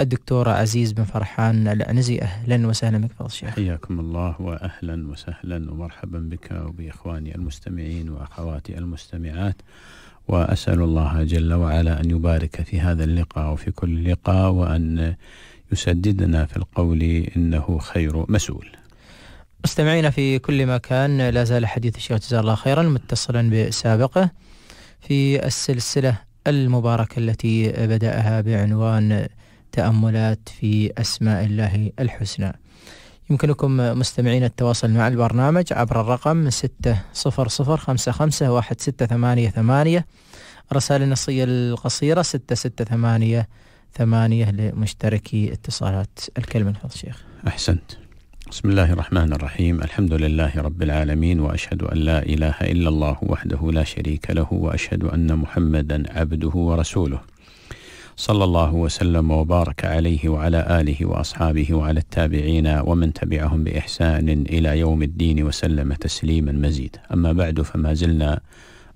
الدكتور عزيز بن فرحان العنزي أهلا وسهلا بك فضل الشيخ حياكم الله وأهلا وسهلا ومرحبا بك وبإخواني المستمعين وأخواتي المستمعات وأسأل الله جل وعلا أن يبارك في هذا اللقاء وفي كل لقاء وأن يسددنا في القول إنه خير مسؤول مستمعينا في كل مكان لا زال حديث الشيخ جزاه الله خيرا متصلا بسابقه في السلسلة المباركة التي بدأها بعنوان تأملات في أسماء الله الحسنى يمكنكم مستمعين التواصل مع البرنامج عبر الرقم 600551688 رسالة النصية القصيرة 6688 ثمانية لمشتركي اتصالات الكلمة الفضل الشيخ أحسنت بسم الله الرحمن الرحيم الحمد لله رب العالمين وأشهد أن لا إله إلا الله وحده لا شريك له وأشهد أن محمدا عبده ورسوله صلى الله وسلم وبارك عليه وعلى آله وأصحابه وعلى التابعين ومن تبعهم بإحسان إلى يوم الدين وسلم تسليما مزيدا أما بعد فما زلنا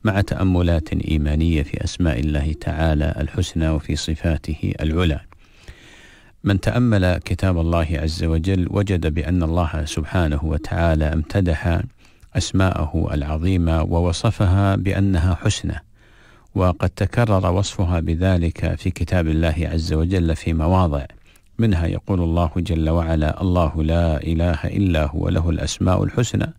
مع تأملات إيمانية في أسماء الله تعالى الحسنى وفي صفاته العلى من تأمل كتاب الله عز وجل وجد بأن الله سبحانه وتعالى امتدح أسماءه العظيمة ووصفها بأنها حسنى وقد تكرر وصفها بذلك في كتاب الله عز وجل في مواضع منها يقول الله جل وعلا الله لا إله إلا هو له الأسماء الحسنى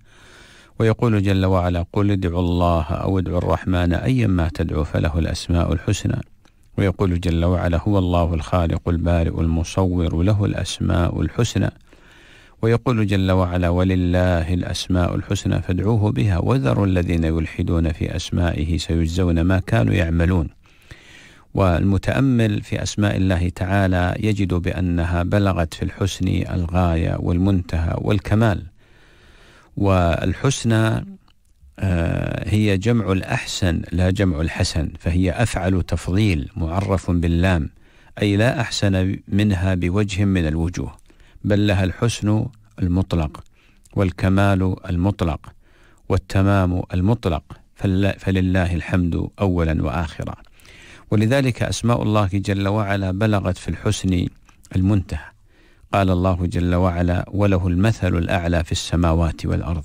ويقول جل وعلا قل ادعوا الله أو ادعوا الرحمن أيما تدعو فله الأسماء الحسنى ويقول جل وعلا هو الله الخالق البارئ المصور له الأسماء الحسنى ويقول جل وعلا ولله الأسماء الحسنى فادعوه بها وذروا الذين يلحدون في أسمائه سيجزون ما كانوا يعملون والمتأمل في أسماء الله تعالى يجد بأنها بلغت في الحسن الغاية والمنتهى والكمال والحسنى آه، هي جمع الأحسن لا جمع الحسن فهي أفعل تفضيل معرف باللام أي لا أحسن منها بوجه من الوجوه بل لها الحسن المطلق والكمال المطلق والتمام المطلق فلله الحمد أولا وآخرا ولذلك أسماء الله جل وعلا بلغت في الحسن المنتهى قال الله جل وعلا وله المثل الأعلى في السماوات والأرض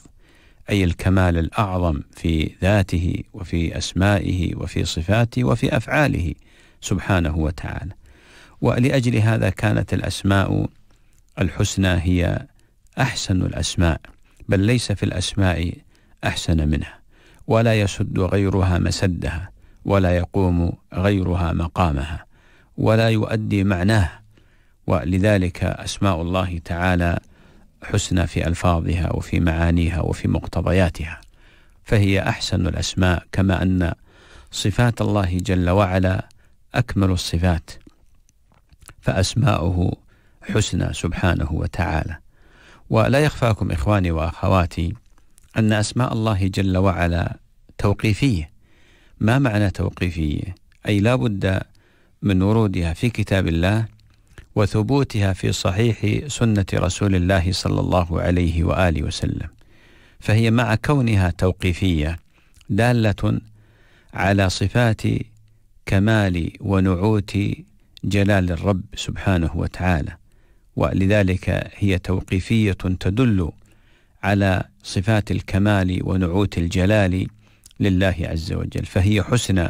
أي الكمال الأعظم في ذاته وفي أسمائه وفي صفاته وفي أفعاله سبحانه وتعالى ولأجل هذا كانت الأسماء الحسنى هي أحسن الأسماء بل ليس في الأسماء أحسن منها ولا يسد غيرها مسدها ولا يقوم غيرها مقامها ولا يؤدي معناها ولذلك أسماء الله تعالى حسنى في ألفاظها وفي معانيها وفي مقتضياتها فهي أحسن الأسماء كما أن صفات الله جل وعلا أكمل الصفات فأسماؤه حسنى سبحانه وتعالى ولا يخفاكم إخواني وأخواتي أن أسماء الله جل وعلا توقيفية ما معنى توقيفية؟ أي لا بد من ورودها في كتاب الله وثبوتها في صحيح سنة رسول الله صلى الله عليه وآله وسلم فهي مع كونها توقيفية دالة على صفات كمال ونعوت جلال الرب سبحانه وتعالى ولذلك هي توقيفية تدل على صفات الكمال ونعوت الجلال لله عز وجل فهي حسنى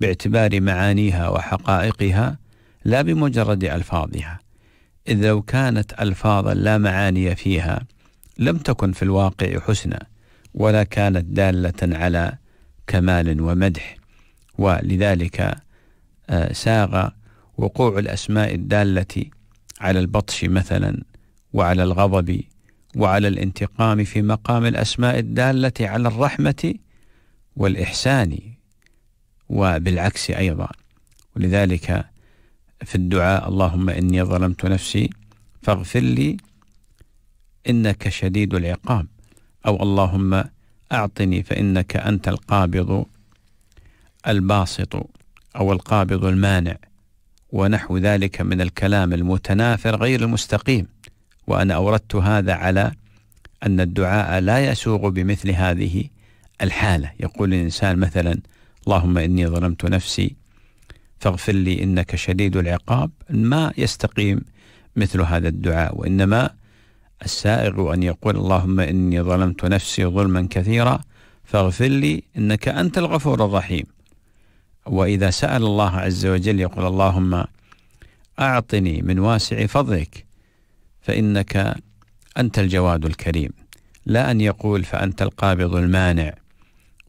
باعتبار معانيها وحقائقها لا بمجرد ألفاظها إذ لو كانت ألفاظا لا معاني فيها لم تكن في الواقع حسنى ولا كانت دالة على كمال ومدح ولذلك آه، ساغ وقوع الأسماء الدالة على البطش مثلا وعلى الغضب وعلى الانتقام في مقام الاسماء الداله على الرحمه والاحسان وبالعكس ايضا ولذلك في الدعاء اللهم اني ظلمت نفسي فاغفر لي انك شديد العقاب او اللهم اعطني فانك انت القابض الباسط او القابض المانع ونحو ذلك من الكلام المتناثر غير المستقيم وأنا أوردت هذا على أن الدعاء لا يسوغ بمثل هذه الحالة يقول الإنسان مثلا اللهم إني ظلمت نفسي فاغفر لي إنك شديد العقاب ما يستقيم مثل هذا الدعاء وإنما السائغ أن يقول اللهم إني ظلمت نفسي ظلما كثيرا فاغفر لي إنك أنت الغفور الرحيم وإذا سأل الله عز وجل يقول اللهم أعطني من واسع فضلك فإنك أنت الجواد الكريم لا أن يقول فأنت القابض المانع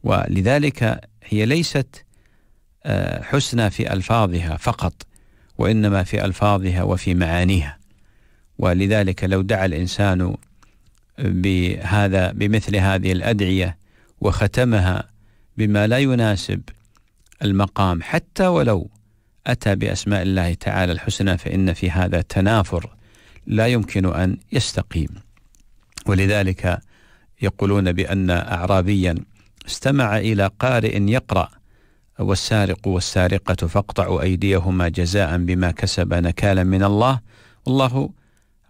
ولذلك هي ليست آه، حسنى في ألفاظها فقط وإنما في ألفاظها وفي معانيها ولذلك لو دعا الإنسان بهذا بمثل هذه الأدعية وختمها بما لا يناسب المقام حتى ولو أتى بأسماء الله تعالى الحسنى فإن في هذا تنافر لا يمكن أن يستقيم ولذلك يقولون بأن أعرابيا استمع إلى قارئ يقرأ والسارق والسارقة فاقطعوا أيديهما جزاء بما كسب نكالا من الله والله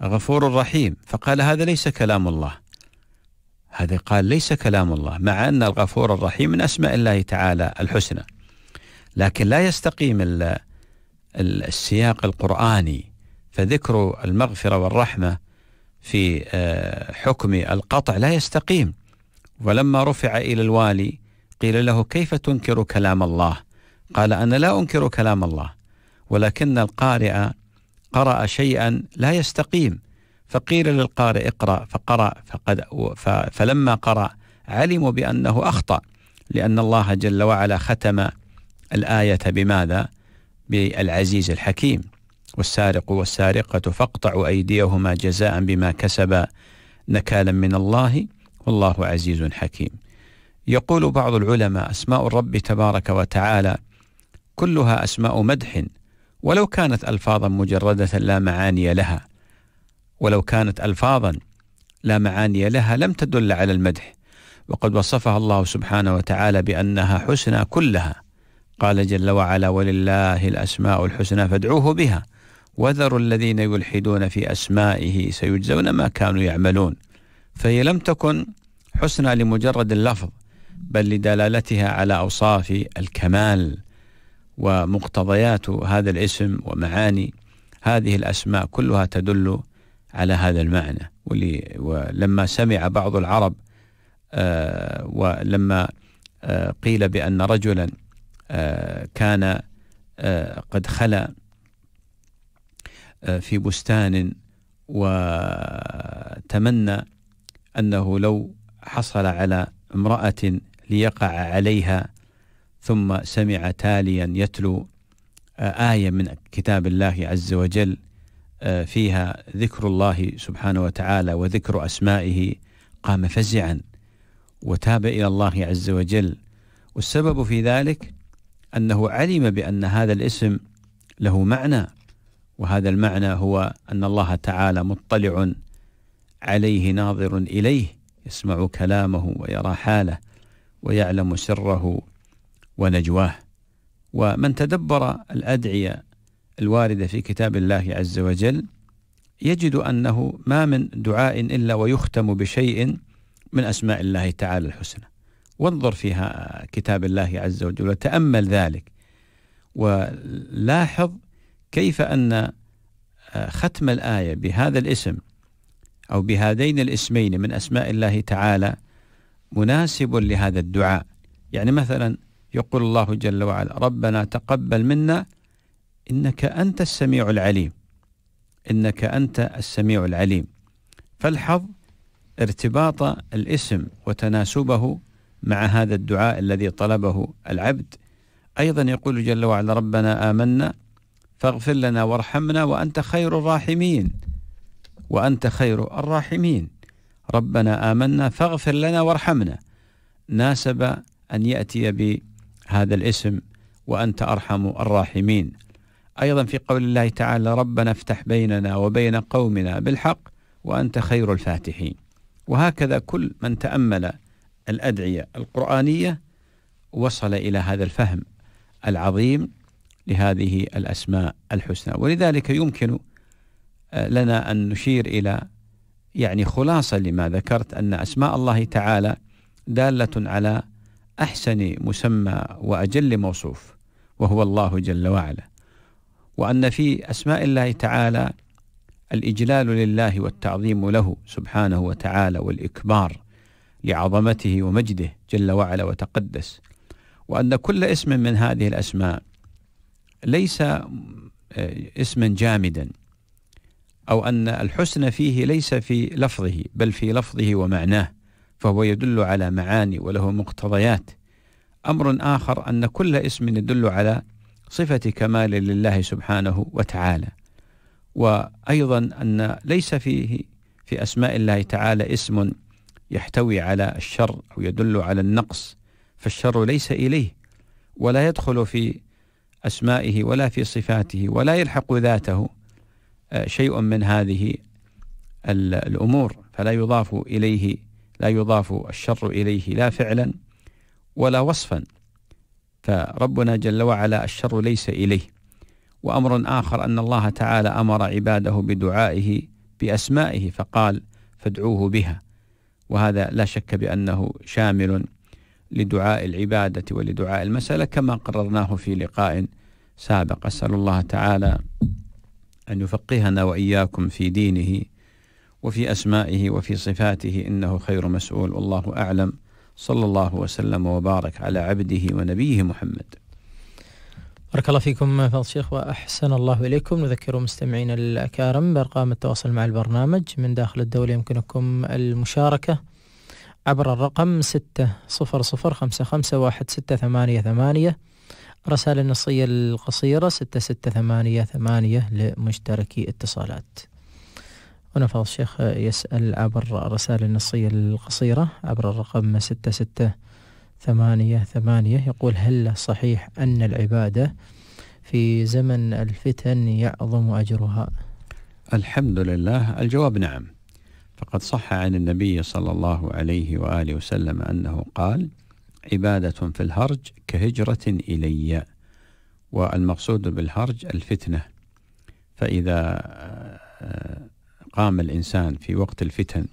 غفور رحيم فقال هذا ليس كلام الله هذا قال ليس كلام الله مع أن الغفور الرحيم من أسماء الله تعالى الحسنى لكن لا يستقيم السياق القرآني فذكر المغفرة والرحمة في آه، حكم القطع لا يستقيم ولما رفع إلى الوالي قيل له كيف تنكر كلام الله قال أنا لا أنكر كلام الله ولكن القارئ قرأ شيئا لا يستقيم فقيل للقارئ اقرأ فقرأ فقد فلما قرأ علموا بأنه أخطأ لأن الله جل وعلا ختم الآية بماذا؟ بالعزيز الحكيم والسارق والسارقة فاقطعوا أيديهما جزاء بما كسبا نكالا من الله والله عزيز حكيم. يقول بعض العلماء أسماء الرب تبارك وتعالى كلها أسماء مدح ولو كانت ألفاظا مجردة لا معاني لها ولو كانت ألفاظا لا معاني لها لم تدل على المدح وقد وصفها الله سبحانه وتعالى بأنها حسنى كلها قال جل وعلا ولله الأسماء الحسنى فادعوه بها وذروا الذين يلحدون في أسمائه سيجزون ما كانوا يعملون فهي لم تكن حسنى لمجرد اللفظ بل لدلالتها على أوصاف الكمال ومقتضيات هذا الاسم ومعاني هذه الأسماء كلها تدل على هذا المعنى ولما سمع بعض العرب آه، ولما آه، قيل بأن رجلا آه، كان آه، قد خلا آه، في بستان وتمنى أنه لو حصل على امرأة ليقع عليها ثم سمع تاليا يتلو آية من كتاب الله عز وجل فيها ذكر الله سبحانه وتعالى وذكر أسمائه قام فزعا وتاب إلى الله عز وجل والسبب في ذلك أنه علم بأن هذا الاسم له معنى وهذا المعنى هو أن الله تعالى مطلع عليه ناظر إليه يسمع كلامه ويرى حاله ويعلم سره ونجواه ومن تدبر الأدعية الواردة في كتاب الله عز وجل يجد أنه ما من دعاء إلا ويختم بشيء من أسماء الله تعالى الحسنى وانظر فيها كتاب الله عز وجل وتامل ذلك ولاحظ كيف ان آه، ختم الايه بهذا الاسم او بهذين الاسمين من اسماء الله تعالى مناسب لهذا الدعاء يعني مثلا يقول الله جل وعلا ربنا تقبل منا انك انت السميع العليم انك انت السميع العليم فالحظ ارتباط الاسم وتناسبه مع هذا الدعاء الذي طلبه العبد أيضا يقول جل وعلا ربنا آمنا فاغفر لنا وارحمنا وأنت خير الراحمين وأنت خير الراحمين ربنا آمنا فاغفر لنا وارحمنا ناسب أن يأتي بهذا الاسم وأنت أرحم الراحمين أيضا في قول الله تعالى ربنا افتح بيننا وبين قومنا بالحق وأنت خير الفاتحين وهكذا كل من تأمل الادعيه القرانيه وصل الى هذا الفهم العظيم لهذه الاسماء الحسنى ولذلك يمكن آه، لنا ان نشير الى يعني خلاصه لما ذكرت ان اسماء الله تعالى داله على احسن مسمى واجل موصوف وهو الله جل وعلا وان في اسماء الله تعالى الاجلال لله والتعظيم له سبحانه وتعالى والاكبار لعظمته ومجده جل وعلا وتقدس وأن كل اسم من هذه الأسماء ليس آه، اسما جامدا أو أن الحسن فيه ليس في لفظه بل في لفظه ومعناه فهو يدل على معاني وله مقتضيات أمر آخر أن كل اسم يدل على صفة كمال لله سبحانه وتعالى وأيضا أن ليس فيه في أسماء الله تعالى اسم يحتوي على الشر أو يدل على النقص فالشر ليس إليه ولا يدخل في أسمائه ولا في صفاته ولا يلحق ذاته آه، شيء من هذه الأمور فلا يضاف إليه لا يضاف الشر إليه لا فعلا ولا وصفا فربنا جل وعلا الشر ليس إليه وأمر آخر أن الله تعالى أمر عباده بدعائه بأسمائه فقال فادعوه بها وهذا لا شك بأنه شامل لدعاء العبادة ولدعاء المسألة كما قررناه في لقاء سابق أسأل الله تعالى أن يفقهنا وإياكم في دينه وفي أسمائه وفي صفاته إنه خير مسؤول والله أعلم صلى الله وسلم وبارك على عبده ونبيه محمد بارك الله فيكم فضل الشيخ وأحسن الله إليكم نذكر مستمعينا الأكارم بأرقام التواصل مع البرنامج من داخل الدولة يمكنكم المشاركة عبر الرقم ستة صفر صفر خمسة خمسة واحد ستة ثمانية ثمانية رسالة النصية القصيرة ستة ستة ثمانية ثمانية لمشتركي اتصالات هنا فضل الشيخ يسأل عبر الرسالة النصية القصيرة عبر الرقم ستة ستة ثمانية ثمانية يقول هل صحيح أن العبادة في زمن الفتن يعظم أجرها الحمد لله الجواب نعم فقد صح عن النبي صلى الله عليه وآله وسلم أنه قال عبادة في الهرج كهجرة إلي والمقصود بالهرج الفتنة فإذا آه، آه، قام الإنسان في وقت الفتن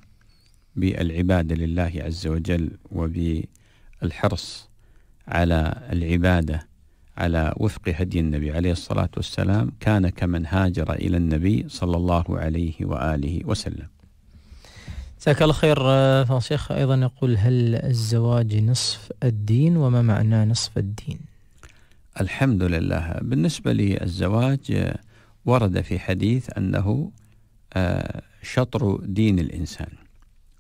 بالعبادة لله عز وجل وبالعبادة الحرص على العبادة على وفق هدي النبي عليه الصلاة والسلام كان كمن هاجر إلى النبي صلى الله عليه وآله وسلم جزاك الله خير آه، شيخ أيضا يقول هل الزواج نصف الدين وما معنى نصف الدين الحمد لله بالنسبة للزواج آه، ورد في حديث أنه آه، شطر دين الإنسان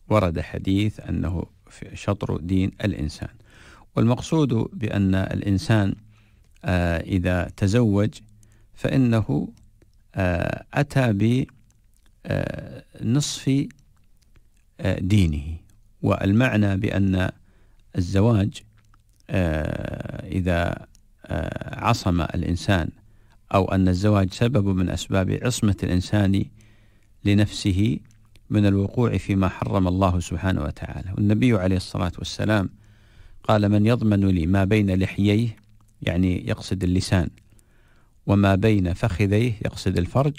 ورد حديث أنه شطر دين الإنسان والمقصود بأن الإنسان آه، إذا تزوج فإنه آه، أتى بنصف آه، دينه والمعنى بأن الزواج إذا عصم الإنسان أو أن الزواج سبب من أسباب عصمة الإنسان لنفسه من الوقوع فيما حرم الله سبحانه وتعالى والنبي عليه الصلاة والسلام قال من يضمن لي ما بين لحييه يعني يقصد اللسان وما بين فخذيه يقصد الفرج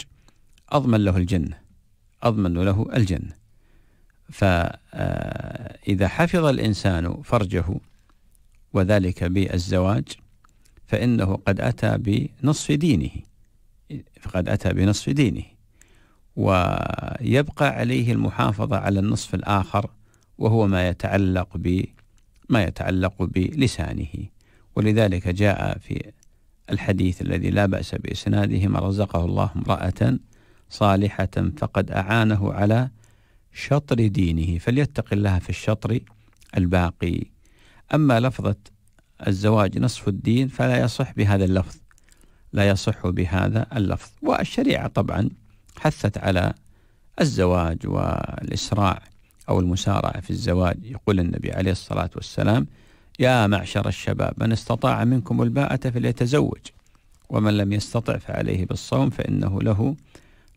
أضمن له الجنة أضمن له الجنة فإذا آه، حفظ الإنسان فرجه وذلك بالزواج فإنه قد أتى بنصف دينه فقد أتى بنصف دينه ويبقى عليه المحافظة على النصف الآخر وهو ما يتعلق ب ما يتعلق بلسانه ولذلك جاء في الحديث الذي لا بأس بإسناده ما رزقه الله امرأة صالحة فقد أعانه على شطر دينه فليتق الله في الشطر الباقي أما لفظة الزواج نصف الدين فلا يصح بهذا اللفظ لا يصح بهذا اللفظ والشريعة طبعا حثت على الزواج والإسراع أو المسارعة في الزواج يقول النبي عليه الصلاة والسلام يا معشر الشباب من استطاع منكم الباءة فليتزوج ومن لم يستطع فعليه بالصوم فإنه له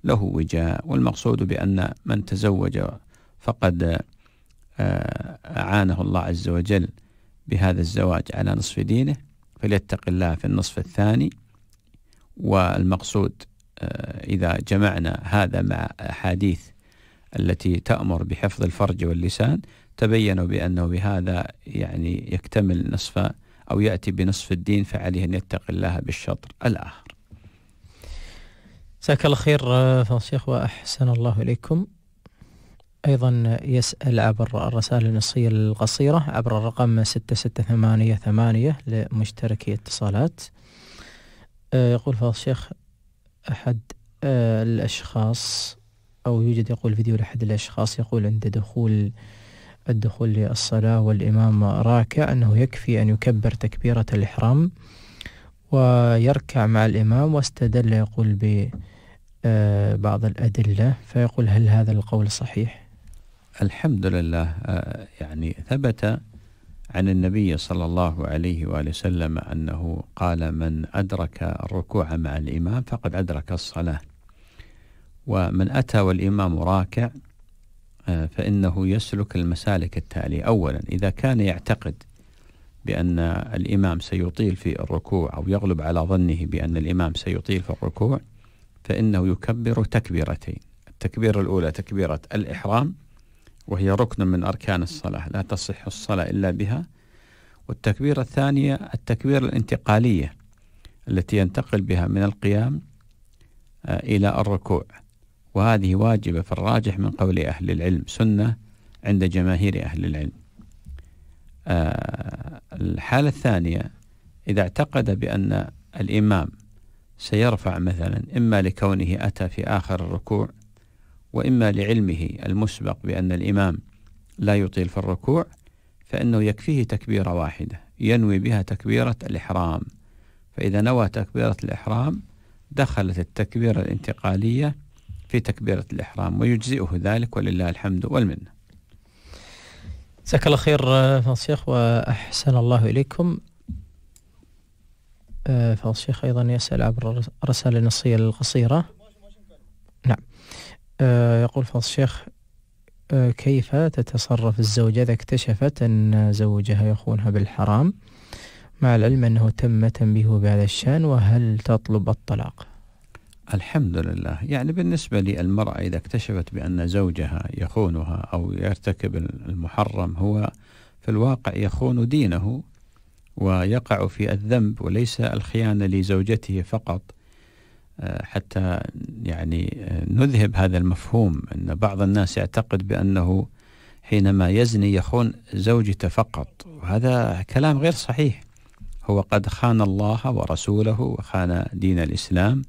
له وجاء والمقصود بأن من تزوج فقد آه، أعانه الله عز وجل بهذا الزواج على نصف دينه فليتق الله في النصف الثاني والمقصود آه، إذا جمعنا هذا مع أحاديث التي تأمر بحفظ الفرج واللسان تبين بأنه بهذا يعني يكتمل نصف أو يأتي بنصف الدين فعليه أن يتقي الله بالشطر الآخر جزاك الله خير آه، فنصيخ وأحسن الله إليكم أيضا يسأل عبر الرسائل النصية القصيرة عبر الرقم 6688 لمشتركي اتصالات آه، يقول فضل الشيخ أحد آه، الأشخاص أو يوجد يقول فيديو لأحد الأشخاص يقول عند دخول الدخول للصلاة والإمام راكع أنه يكفي أن يكبر تكبيرة الإحرام ويركع مع الإمام واستدل يقول ببعض آه، الأدلة فيقول هل هذا القول صحيح؟ الحمد لله آه، يعني ثبت عن النبي صلى الله عليه وآله وسلم أنه قال من أدرك الركوع مع الإمام فقد أدرك الصلاة ومن أتى والإمام راكع آه، فإنه يسلك المسالك التالية أولا إذا كان يعتقد بأن الإمام سيطيل في الركوع أو يغلب على ظنه بأن الإمام سيطيل في الركوع فإنه يكبر تكبيرتين التكبيرة الأولى تكبيرة الإحرام وهي ركن من أركان الصلاة لا تصح الصلاة إلا بها والتكبيرة الثانية التكبيرة الانتقالية التي ينتقل بها من القيام آه، إلى الركوع وهذه واجبة في الراجح من قول أهل العلم سنة عند جماهير أهل العلم آه، الحالة الثانية إذا اعتقد بأن الإمام سيرفع مثلا إما لكونه أتى في آخر الركوع وإما لعلمه المسبق بأن الإمام لا يطيل في الركوع فإنه يكفيه تكبيرة واحدة ينوي بها تكبيرة الإحرام فإذا نوى تكبيرة الإحرام دخلت التكبيرة الانتقالية في تكبيرة الإحرام ويجزئه ذلك ولله الحمد والمنة جزاك الله خير فالشيخ وأحسن الله إليكم آه، فالشيخ أيضا يسأل عبر الرسائل النصية القصيرة نعم آه، يقول فضل الشيخ آه، كيف تتصرف الزوجة إذا اكتشفت أن زوجها يخونها بالحرام مع العلم أنه تم تنبيهه بهذا الشأن وهل تطلب الطلاق الحمد لله يعني بالنسبة للمرأة إذا اكتشفت بأن زوجها يخونها أو يرتكب المحرم هو في الواقع يخون دينه ويقع في الذنب وليس الخيانة لزوجته فقط آه، حتى يعني آه، نذهب هذا المفهوم أن بعض الناس يعتقد بأنه حينما يزني يخون زوجته فقط وهذا كلام غير صحيح هو قد خان الله ورسوله وخان دين الإسلام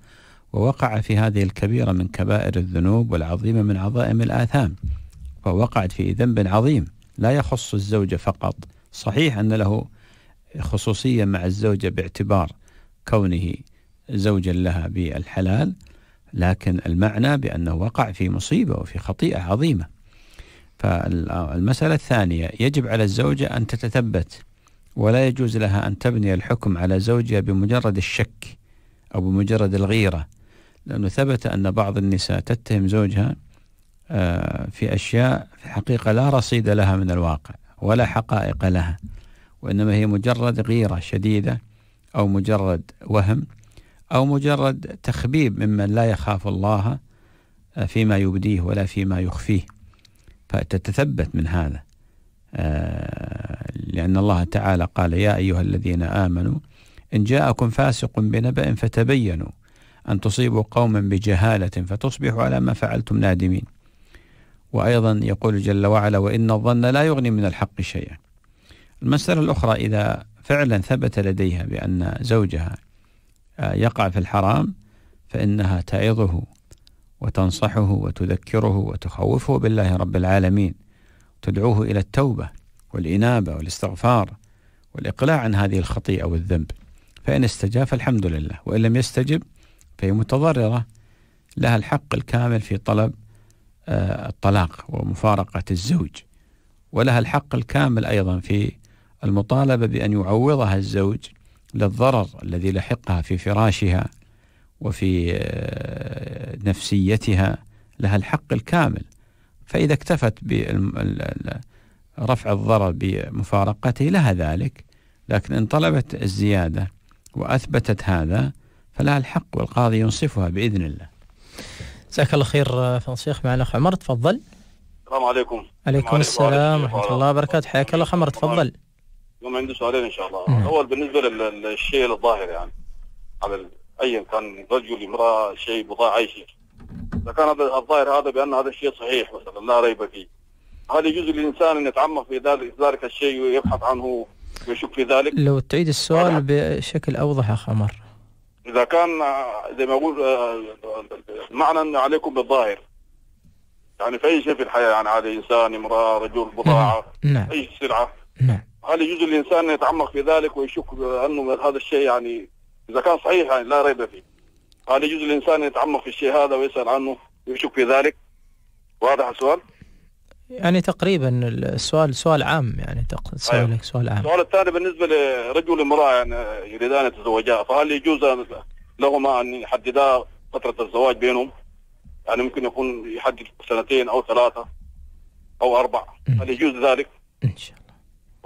ووقع في هذه الكبيرة من كبائر الذنوب والعظيمة من عظائم الآثام فوقعت في ذنب عظيم لا يخص الزوجة فقط صحيح أن له خصوصية مع الزوجة باعتبار كونه زوجا لها بالحلال لكن المعنى بأنه وقع في مصيبة وفي خطيئة عظيمة فالمسألة الثانية يجب على الزوجة أن تتثبت ولا يجوز لها أن تبني الحكم على زوجها بمجرد الشك أو بمجرد الغيرة لأنه ثبت أن بعض النساء تتهم زوجها آه، في أشياء في الحقيقة لا رصيد لها من الواقع ولا حقائق لها وإنما هي مجرد غيرة شديدة أو مجرد وهم أو مجرد تخبيب ممن لا يخاف الله آه، فيما يبديه ولا فيما يخفيه فتتثبت من هذا آه، لأن الله تعالى قال يا أيها الذين آمنوا إن جاءكم فاسق بنبأ فتبينوا أن تصيبوا قوما بجهالة فتصبحوا على ما فعلتم نادمين وأيضا يقول جل وعلا وإن الظن لا يغني من الحق شيئا المسألة الأخرى إذا فعلا ثبت لديها بأن زوجها آه، يقع في الحرام فإنها تعظه وتنصحه وتذكره وتخوفه بالله رب العالمين تدعوه إلى التوبة والإنابة والاستغفار والإقلاع عن هذه الخطيئة والذنب فإن استجاب فالحمد لله وإن لم يستجب فهي متضررة لها الحق الكامل في طلب آه، الطلاق ومفارقة الزوج ولها الحق الكامل أيضا في المطالبة بأن يعوضها الزوج للضرر الذي لحقها في فراشها وفي آه، نفسيتها لها الحق الكامل فإذا اكتفت برفع الضرر بمفارقته لها ذلك لكن إن طلبت الزيادة وأثبتت هذا فلها الحق والقاضي ينصفها بإذن الله جزاك الله خير آه، فنصيخ معنا أخ عمر تفضل السلام عليكم عليكم السلام ورحمة الله وبركاته حياك الله عمر تفضل هم عندي سؤالين ان شاء الله الاول بالنسبه للشيء الظاهر يعني على ايا كان رجل امراه شيء بضاعه اي شيء اذا كان هذا الظاهر هذا بان هذا الشيء صحيح مثلا لا ريب فيه هل يجوز للانسان ان يتعمق في ذلك الشيء ويبحث عنه ويشك في ذلك؟ لو تعيد السؤال بشكل اوضح اخ عمر اذا كان زي ما اقول معنى عليكم بالظاهر يعني في اي شيء في الحياه يعني على انسان امراه رجل بضاعه نعم. اي سلعه نعم هل يجوز للانسان ان يتعمق في ذلك ويشك انه هذا الشيء يعني اذا كان صحيح يعني لا ريب فيه هل يجوز للانسان يتعمق في الشيء هذا ويسال عنه ويشك في ذلك واضح السؤال؟ يعني تقريبا السؤال سؤال عام يعني أيوه. سؤالك أيوه. سؤال عام السؤال الثاني بالنسبه لرجل وامراه يعني يريدان يتزوجا فهل يجوز لهما ان يحددا فتره الزواج بينهم؟ يعني ممكن يكون يحدد سنتين او ثلاثه او اربعه هل يجوز ذلك؟ ان شاء الله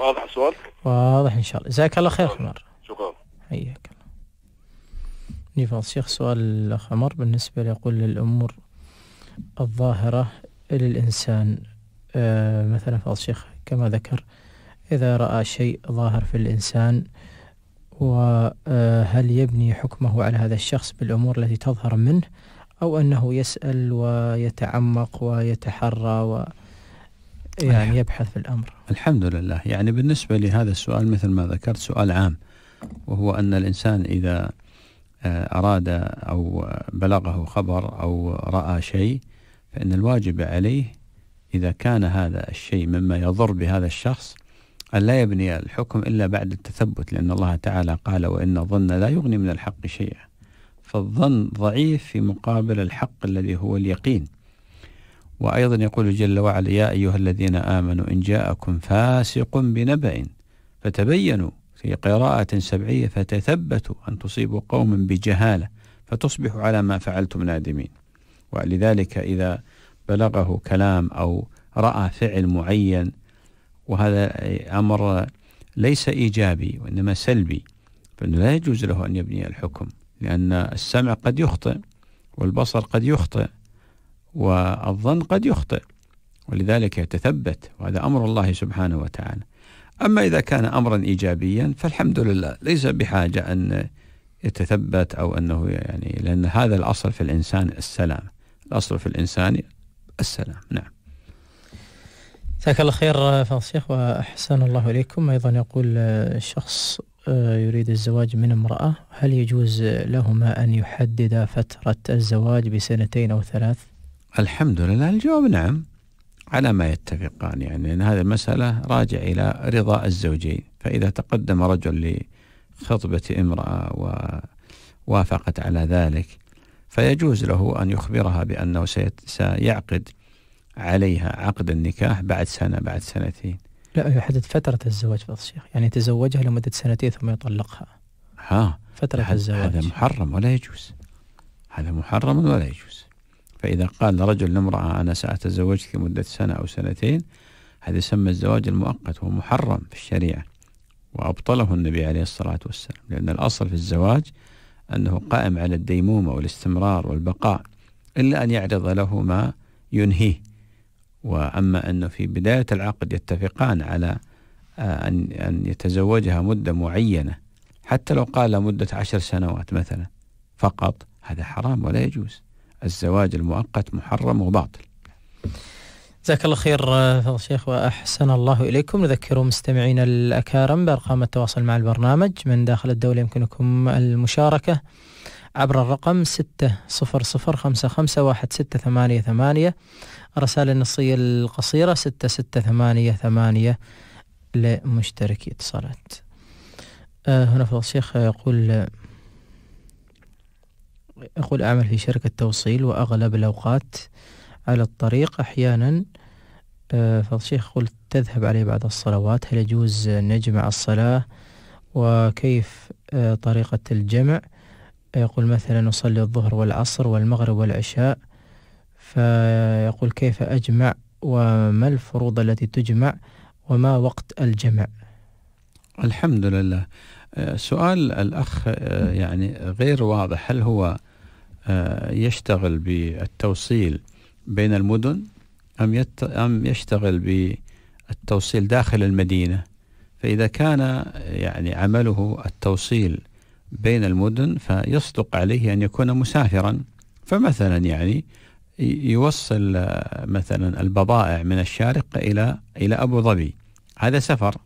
واضح السؤال؟ واضح ان شاء الله جزاك الله خير عمر شكرا حياك الله فضل الشيخ سؤال الاخ عمر بالنسبه يقول للامور الظاهره للانسان آه مثلا فضل الشيخ كما ذكر اذا راى شيء ظاهر في الانسان وهل آه، يبني حكمه على هذا الشخص بالامور التي تظهر منه او انه يسال ويتعمق ويتحرى و... يعني أيوة. يبحث في الأمر الحمد لله يعني بالنسبة لهذا السؤال مثل ما ذكرت سؤال عام وهو أن الإنسان إذا آه، أراد أو بلغه خبر أو رأى شيء فإن الواجب عليه إذا كان هذا الشيء مما يضر بهذا الشخص أن لا يبني الحكم إلا بعد التثبت لأن الله تعالى قال وإن الظن لا يغني من الحق شيئا فالظن ضعيف في مقابل الحق الذي هو اليقين وأيضا يقول جل وعلا يا أيها الذين آمنوا إن جاءكم فاسق بنبأ فتبينوا في قراءة سبعية فتثبتوا أن تصيبوا قوما بجهالة فتصبحوا على ما فعلتم نادمين ولذلك إذا بلغه كلام أو رأى فعل معين وهذا أمر ليس إيجابي وإنما سلبي فإنه لا يجوز له أن يبني الحكم لأن السمع قد يخطئ والبصر قد يخطئ والظن قد يخطئ ولذلك يتثبت وهذا أمر الله سبحانه وتعالى أما إذا كان أمرا إيجابيا فالحمد لله ليس بحاجة أن يتثبت أو أنه يعني لأن هذا الأصل في الإنسان السلام الأصل في الإنسان السلام نعم جزاك الله خير فاصيخ وأحسن الله إليكم أيضا يقول شخص آه، يريد الزواج من امرأة هل يجوز لهما أن يحدد فترة الزواج بسنتين أو ثلاث الحمد لله الجواب نعم على ما يتفقان يعني لأن هذه المسألة راجع إلى رضا الزوجين فإذا تقدم رجل لخطبة امرأة ووافقت على ذلك فيجوز له أن يخبرها بأنه سيعقد عليها عقد النكاح بعد سنة بعد سنتين لا يحدد فترة الزواج فقط شيخ يعني يتزوجها لمدة سنتين ثم يطلقها ها فترة الزواج هذا محرم ولا يجوز هذا محرم ولا يجوز فإذا قال رجل لامرأة أنا سأتزوجك لمدة سنة أو سنتين هذا يسمى الزواج المؤقت هو محرم في الشريعة وأبطله النبي عليه الصلاة والسلام لأن الأصل في الزواج أنه قائم على الديمومة والاستمرار والبقاء إلا أن يعرض له ما ينهيه وأما أنه في بداية العقد يتفقان على آه، أن أن يتزوجها مدة معينة حتى لو قال مدة عشر سنوات مثلا فقط هذا حرام ولا يجوز الزواج المؤقت محرم وباطل جزاك الله خير آه، فضل الشيخ واحسن الله اليكم نذكر مستمعينا الاكارم بارقام التواصل مع البرنامج من داخل الدوله يمكنكم المشاركه عبر الرقم ستة صفر صفر خمسة خمسة واحد ستة ثمانية ثمانية الرسالة النصية القصيرة ستة ستة ثمانية ثمانية لمشتركي اتصالات آه، هنا فضل الشيخ يقول يقول أعمل في شركة توصيل وأغلب الأوقات على الطريق أحيانا آه، فالشيخ يقول تذهب عليه بعد الصلوات هل يجوز نجمع الصلاة وكيف آه، طريقة الجمع يقول مثلا أصلي الظهر والعصر والمغرب والعشاء فيقول كيف أجمع وما الفروض التي تجمع وما وقت الجمع الحمد لله آه، سؤال الأخ نعم. يعني غير واضح هل هو آه، يشتغل بالتوصيل بين المدن أم, أم يشتغل بالتوصيل داخل المدينة فإذا كان يعني عمله التوصيل بين المدن فيصدق عليه أن يكون مسافرا فمثلا يعني يوصل مثلا البضائع من الشارقة إلى إلى أبو ظبي هذا سفر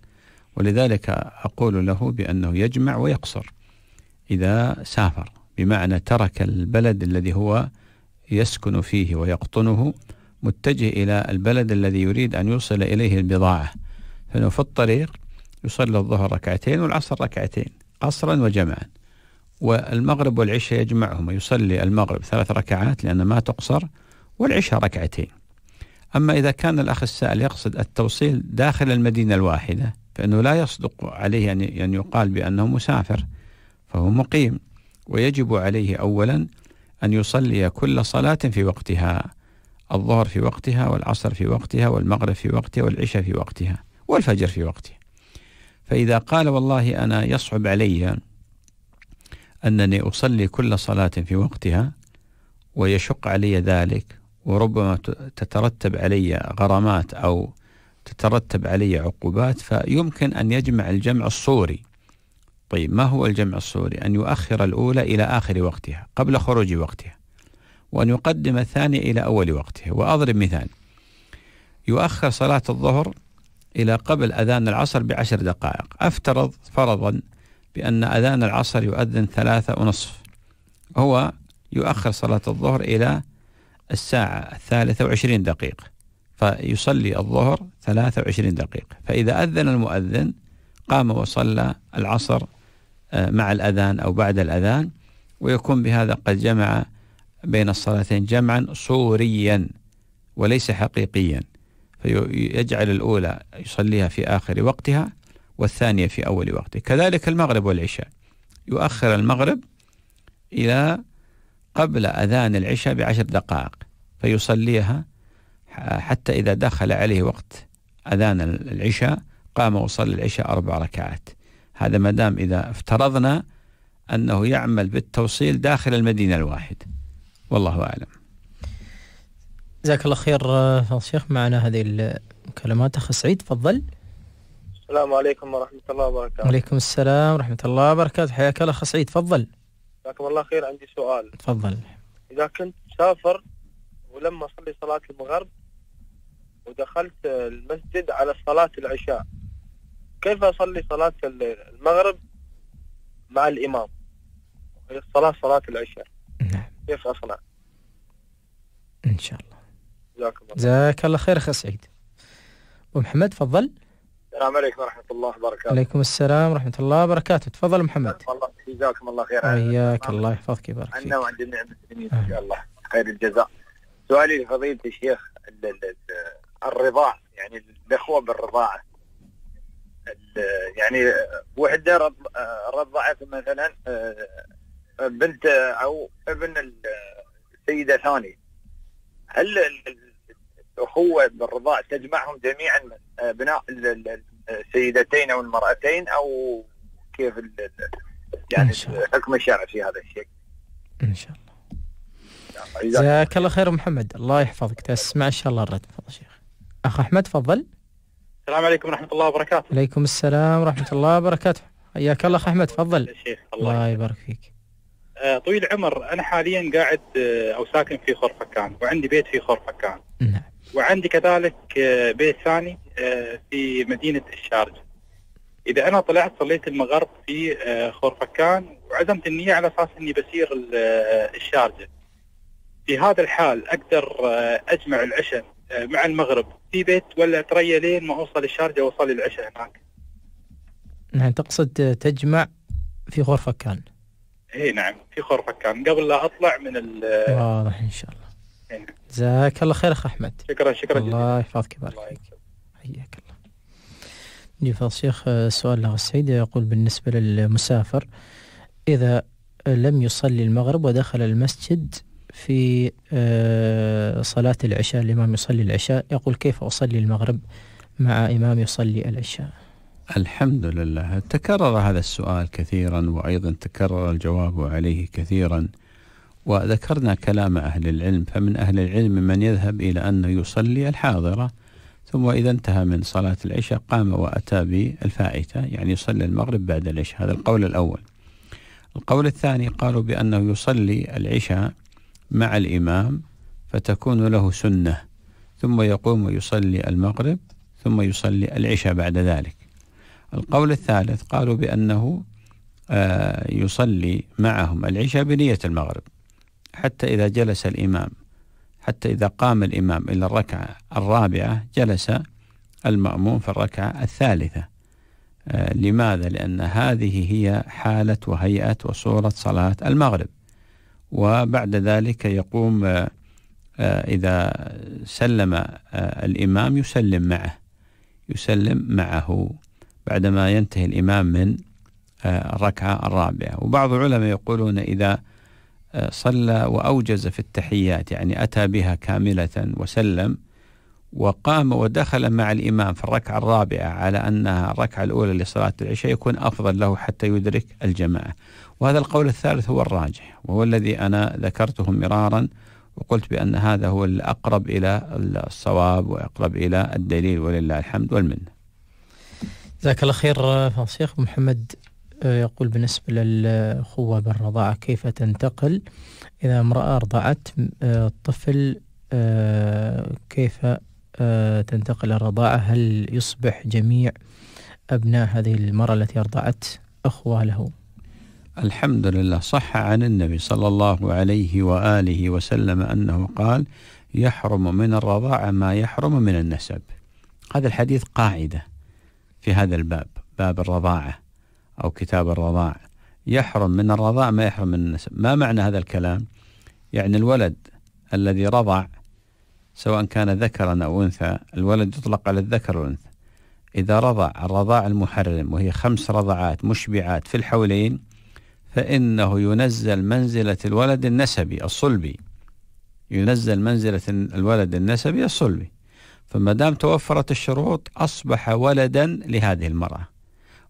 ولذلك أقول له بأنه يجمع ويقصر إذا سافر بمعنى ترك البلد الذي هو يسكن فيه ويقطنه متجه إلى البلد الذي يريد أن يوصل إليه البضاعة فإنه في الطريق يصلي الظهر ركعتين والعصر ركعتين قصرا وجمعا والمغرب والعشاء يجمعهما يصلي المغرب ثلاث ركعات لأن ما تقصر والعشاء ركعتين أما إذا كان الأخ السائل يقصد التوصيل داخل المدينة الواحدة فإنه لا يصدق عليه أن يقال بأنه مسافر فهو مقيم ويجب عليه أولا أن يصلي كل صلاة في وقتها الظهر في وقتها والعصر في وقتها والمغرب في وقتها والعشاء في وقتها والفجر في وقتها فإذا قال والله أنا يصعب علي أنني أصلي كل صلاة في وقتها ويشق علي ذلك وربما تترتب علي غرامات أو تترتب علي عقوبات فيمكن أن يجمع الجمع الصوري طيب ما هو الجمع الصوري أن يؤخر الأولى إلى آخر وقتها قبل خروج وقتها وأن يقدم الثانية إلى أول وقتها وأضرب مثال يؤخر صلاة الظهر إلى قبل أذان العصر بعشر دقائق أفترض فرضا بأن أذان العصر يؤذن ثلاثة ونصف هو يؤخر صلاة الظهر إلى الساعة الثالثة وعشرين دقيقة فيصلي الظهر ثلاثة وعشرين دقيقة فإذا أذن المؤذن قام وصلى العصر آه، مع الأذان أو بعد الأذان ويكون بهذا قد جمع بين الصلاتين جمعا صوريا وليس حقيقيا فيجعل الأولى يصليها في آخر وقتها والثانية في أول وقته كذلك المغرب والعشاء يؤخر المغرب إلى قبل أذان العشاء بعشر دقائق فيصليها حتى إذا دخل عليه وقت أذان العشاء قام وصلى العشاء أربع ركعات هذا ما دام إذا افترضنا أنه يعمل بالتوصيل داخل المدينة الواحد والله أعلم جزاك الله خير الشيخ آه، معنا هذه المكالمات أخ سعيد تفضل السلام عليكم ورحمة الله وبركاته وعليكم السلام ورحمة الله وبركاته حياك الله أخ سعيد تفضل جزاكم الله خير عندي سؤال تفضل إذا كنت مسافر ولما أصلي صلاة المغرب ودخلت المسجد على صلاة العشاء كيف اصلي صلاه المغرب مع الامام الصلاه صلاه العشاء نعم كيف اصنع ان شاء الله جزاك الله جزاك الله خير اخ سعيد ابو محمد تفضل السلام عليكم ورحمة الله وبركاته. عليكم السلام ورحمة الله وبركاته، تفضل محمد. الله جزاكم الله خير. حياك الله يحفظك يبارك فيك. عنا وعند النعمه إن شاء الله خير الجزاء. سؤالي لفضيلة الشيخ الرضاع يعني الأخوة بالرضاعة يعني وحده رضعت مثلا آه، بنت او ابن السيده ثانيه هل الاخوه بالرضاع تجمعهم جميعا ابناء السيدتين او المرأتين او كيف يعني الحكم الشرعي في هذا الشيء؟ ان شاء الله. جزاك الله خير محمد الله يحفظك تسمع ان شاء الله الرد تفضل شيخ اخ احمد تفضل السلام عليكم ورحمه الله وبركاته. عليكم السلام ورحمه الله وبركاته. حياك الله اخ احمد تفضل. شيخ الله, الله يبارك فيك. آه، طويل العمر انا حاليا قاعد آه، او ساكن في خرفكان وعندي بيت في خرفكان. نعم. وعندي كذلك آه، بيت ثاني في مدينه الشارجه. اذا انا طلعت صليت المغرب في خرفكان وعزمت النيه على اساس اني بسير الشارجه. في هذا الحال اقدر اجمع العشاء آه، مع المغرب في بيت ولا تريا لين ما اوصل الشارجه واصلي العشاء هناك. نعم تقصد تجمع في غرفه كان. اي نعم في غرفه كان قبل لا اطلع من ال واضح ان شاء الله. إيه، نعم. جزاك الله خير اخ احمد. شكرا شكرا الله يحفظك ويبارك فيك. حياك الله. نيفاض شيخ آه، سؤال له السيد يقول بالنسبه للمسافر اذا آه، لم يصلي المغرب ودخل المسجد في آه، صلاة العشاء الإمام يصلي العشاء يقول كيف أصلي المغرب مع إمام يصلي العشاء الحمد لله تكرر هذا السؤال كثيرا وأيضا تكرر الجواب عليه كثيرا وذكرنا كلام أهل العلم فمن أهل العلم من يذهب إلى أن يصلي الحاضرة ثم إذا انتهى من صلاة العشاء قام وأتى بالفائتة يعني يصلي المغرب بعد العشاء هذا القول الأول القول الثاني قالوا بأنه يصلي العشاء مع الإمام فتكون له سنة ثم يقوم ويصلي المغرب ثم يصلي العشاء بعد ذلك القول الثالث قالوا بأنه آه، يصلي معهم العشاء بنية المغرب حتى إذا جلس الإمام حتى إذا قام الإمام إلى الركعة الرابعة جلس المأموم في الركعة الثالثة آه، لماذا؟ لأن هذه هي حالة وهيئة وصورة صلاة المغرب وبعد ذلك يقوم آه، آه، إذا سلم آه، الإمام يسلم معه يسلم معه بعدما ينتهي الإمام من الركعة الرابعة وبعض العلماء يقولون إذا صلى وأوجز في التحيات يعني أتى بها كاملة وسلم وقام ودخل مع الإمام في الركعة الرابعة على أنها الركعة الأولى لصلاة العشاء يكون أفضل له حتى يدرك الجماعة وهذا القول الثالث هو الراجح وهو الذي أنا ذكرته مرارا وقلت بأن هذا هو الأقرب إلى الصواب وأقرب إلى الدليل ولله الحمد والمنة جزاك الله خير شيخ محمد آه، يقول بالنسبة للأخوة بالرضاعة كيف تنتقل إذا امرأة رضعت آه، طفل آه، كيف تنتقل الرضاعة هل يصبح جميع أبناء هذه المرأة التي رضعت أخوة له؟ الحمد لله صح عن النبي صلى الله عليه وآله وسلم أنه قال يحرم من الرضاعة ما يحرم من النسب هذا الحديث قاعدة في هذا الباب باب الرضاعة أو كتاب الرضاعة يحرم من الرضاعة ما يحرم من النسب ما معنى هذا الكلام يعني الولد الذي رضع سواء كان ذكرا أو أنثى الولد يطلق على الذكر والأنثى إذا رضع الرضاع المحرم وهي خمس رضعات مشبعات في الحولين فإنه ينزل منزلة الولد النسبي الصلبي ينزل منزلة الولد النسبي الصلبي فما دام توفرت الشروط أصبح ولدا لهذه المرأة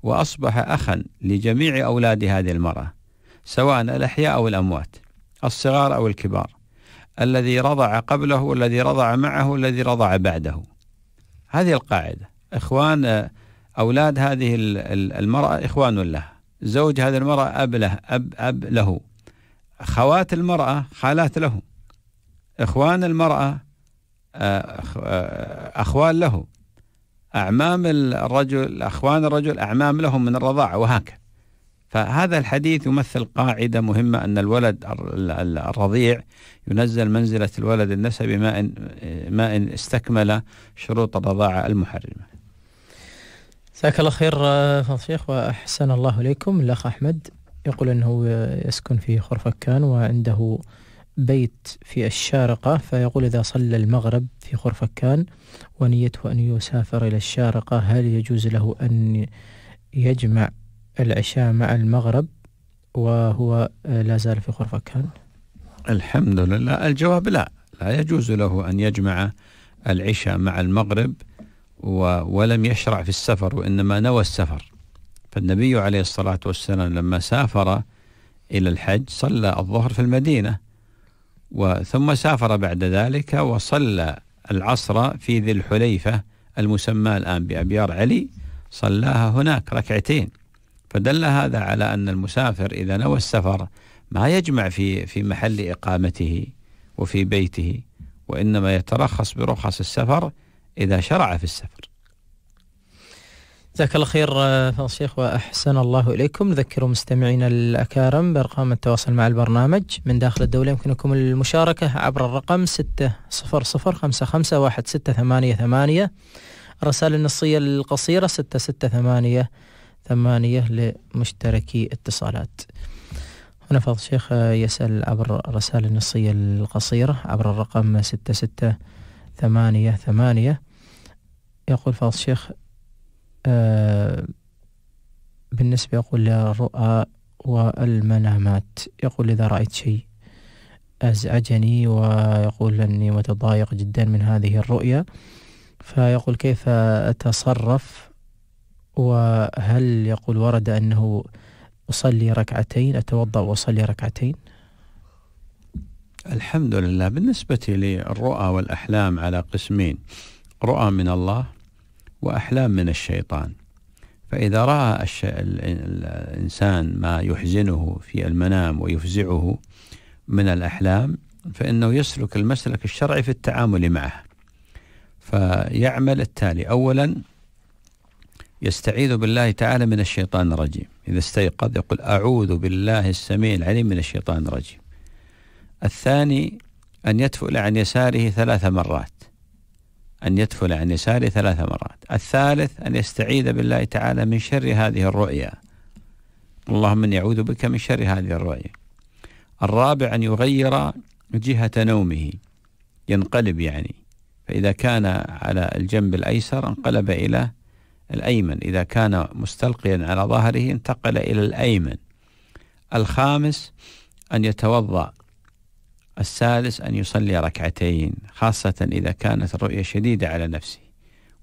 وأصبح أخا لجميع أولاد هذه المرأة سواء الأحياء أو الأموات الصغار أو الكبار الذي رضع قبله والذي رضع معه والذي رضع بعده هذه القاعدة إخوان أولاد هذه المرأة إخوان لها زوج هذه المرأة أب له أب أب له خوات المرأة خالات له إخوان المرأة آه، آه، أخوال له أعمام الرجل أخوان الرجل أعمام لهم من الرضاعة وهكذا فهذا الحديث يمثل قاعدة مهمة أن الولد الرضيع ينزل منزلة الولد النسبي آه، ما إن استكمل شروط الرضاعة المحرمة مساك الله خير آه، فضل شيخ واحسن الله اليكم الاخ احمد يقول انه يسكن في خرفكان وعنده بيت في الشارقة فيقول إذا صلى المغرب في خرفكان ونيته أن يسافر إلى الشارقة هل يجوز له أن يجمع العشاء مع المغرب وهو آه، لا زال في خرفكان الحمد لله الجواب لا لا يجوز له أن يجمع العشاء مع المغرب ولم يشرع في السفر وإنما نوى السفر فالنبي عليه الصلاة والسلام لما سافر إلى الحج صلى الظهر في المدينة وثم سافر بعد ذلك وصلى العصر في ذي الحليفة المسمى الآن بأبيار علي صلاها هناك ركعتين فدل هذا على أن المسافر إذا نوى السفر ما يجمع في في محل إقامته وفي بيته وإنما يترخص برخص السفر إذا شرع في السفر جزاك الله خير الشيخ آه، وأحسن الله إليكم نذكر مستمعينا الأكارم بأرقام التواصل مع البرنامج من داخل الدولة يمكنكم المشاركة عبر الرقم 600551688 صفر الرسالة النصية القصيرة 6688 لمشتركي اتصالات هنا فضل الشيخ آه، يسأل عبر الرسالة النصية القصيرة عبر الرقم 6688 يقول فاضل الشيخ آه بالنسبة يقول للرؤى والمنامات يقول إذا رأيت شيء أزعجني ويقول أني متضايق جدا من هذه الرؤية فيقول كيف أتصرف وهل يقول ورد أنه أصلي ركعتين أتوضأ وأصلي ركعتين الحمد لله بالنسبة للرؤى والأحلام على قسمين رؤى من الله وأحلام من الشيطان فإذا رأى الإنسان ما يحزنه في المنام ويفزعه من الأحلام فإنه يسلك المسلك الشرعي في التعامل معه فيعمل التالي أولا يستعيذ بالله تعالى من الشيطان الرجيم إذا استيقظ يقول أعوذ بالله السميع العليم من الشيطان الرجيم الثاني أن يدفؤ عن يساره ثلاث مرات أن يدخل عن يساره ثلاث مرات الثالث أن يستعيذ بالله تعالى من شر هذه الرؤيا اللهم إني أعوذ بك من شر هذه الرؤيا الرابع أن يغير جهة نومه ينقلب يعني فإذا كان على الجنب الأيسر انقلب إلى الأيمن إذا كان مستلقيا على ظهره انتقل إلى الأيمن الخامس أن يتوضأ السادس أن يصلي ركعتين خاصة إذا كانت الرؤية شديدة على نفسه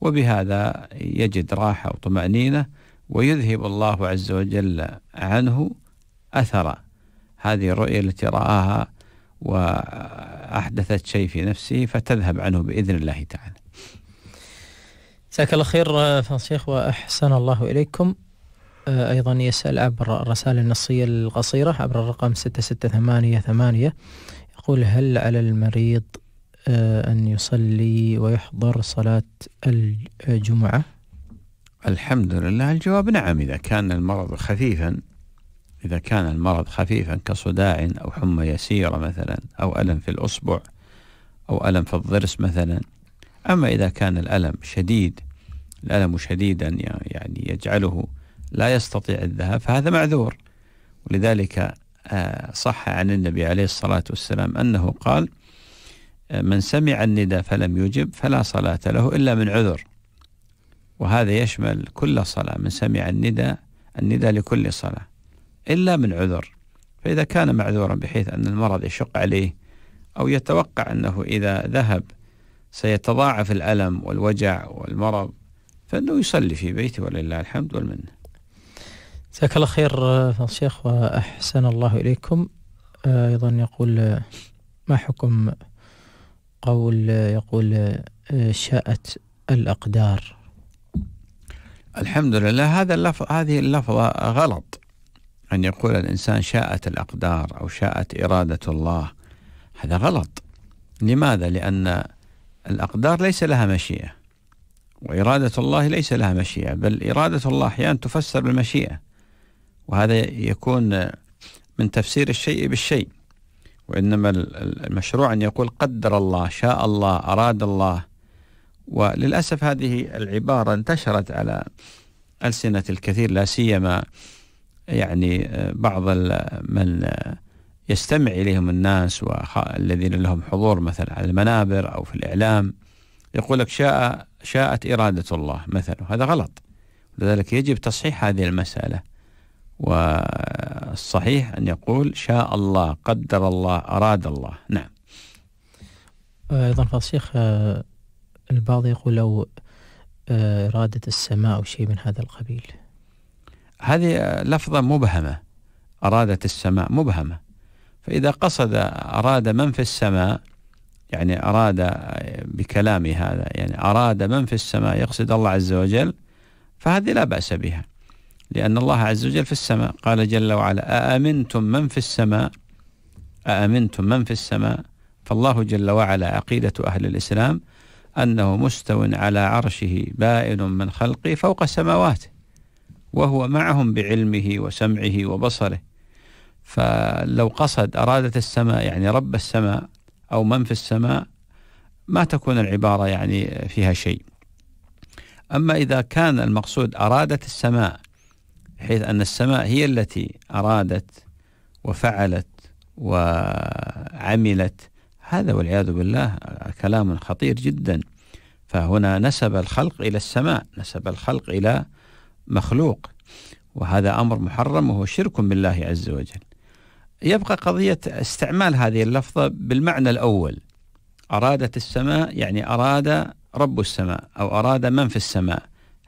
وبهذا يجد راحة وطمأنينة ويذهب الله عز وجل عنه أثر هذه الرؤية التي رآها وأحدثت شيء في نفسه فتذهب عنه بإذن الله تعالى جزاك الله خير فنصيخ وأحسن الله إليكم آه، أيضا يسأل عبر الرسالة النصية القصيرة عبر الرقم 6688 تقول هل على المريض آه، أن يصلي ويحضر صلاة الجمعة الحمد لله الجواب نعم إذا كان المرض خفيفا إذا كان المرض خفيفا كصداع أو حمى يسيرة مثلا أو ألم في الأصبع أو ألم في الضرس مثلا أما إذا كان الألم شديد الألم شديدا يعني يجعله لا يستطيع الذهاب فهذا معذور ولذلك آه، صح عن النبي عليه الصلاة والسلام أنه قال آه، من سمع النداء فلم يجب فلا صلاة له إلا من عذر وهذا يشمل كل صلاة من سمع النداء النداء لكل صلاة إلا من عذر فإذا كان معذورا بحيث أن المرض يشق عليه أو يتوقع أنه إذا ذهب سيتضاعف الألم والوجع والمرض فإنه يصلي في بيته ولله الحمد والمنه جزاك الله خير الشيخ آه، وأحسن الله إليكم آه، أيضا يقول آه، ما حكم قول يقول شاءت الأقدار الحمد لله هذا اللفظ هذه اللفظة غلط أن يقول الإنسان شاءت الأقدار أو شاءت إرادة الله هذا غلط لماذا؟ لأن الأقدار ليس لها مشيئة وإرادة الله ليس لها مشيئة بل إرادة الله أحيانا تفسر بالمشيئة وهذا يكون من تفسير الشيء بالشيء وإنما المشروع أن يقول قدر الله شاء الله أراد الله وللأسف هذه العبارة انتشرت على ألسنة الكثير لا سيما يعني بعض من يستمع إليهم الناس والذين لهم حضور مثلا على المنابر أو في الإعلام يقول لك شاء شاءت إرادة الله مثلا هذا غلط لذلك يجب تصحيح هذه المسألة والصحيح أن يقول شاء الله قدر الله أراد الله نعم آه، أيضا فالشيخ آه، البعض يقول لو آه، إرادة السماء أو شيء من هذا القبيل هذه لفظة مبهمة أرادت السماء مبهمة فإذا قصد أراد من في السماء يعني أراد بكلامي هذا يعني أراد من في السماء يقصد الله عز وجل فهذه لا بأس بها لأن الله عز وجل في السماء قال جل وعلا أأمنتم من في السماء أأمنتم من في السماء فالله جل وعلا عقيدة أهل الإسلام أنه مستو على عرشه بائن من خلقه فوق سماواته وهو معهم بعلمه وسمعه وبصره فلو قصد أرادت السماء يعني رب السماء أو من في السماء ما تكون العبارة يعني فيها شيء أما إذا كان المقصود أرادت السماء حيث أن السماء هي التي أرادت وفعلت وعملت هذا والعياذ بالله كلام خطير جدا فهنا نسب الخلق إلى السماء نسب الخلق إلى مخلوق وهذا أمر محرم وهو شرك بالله عز وجل يبقى قضية استعمال هذه اللفظة بالمعنى الأول أرادت السماء يعني أراد رب السماء أو أراد من في السماء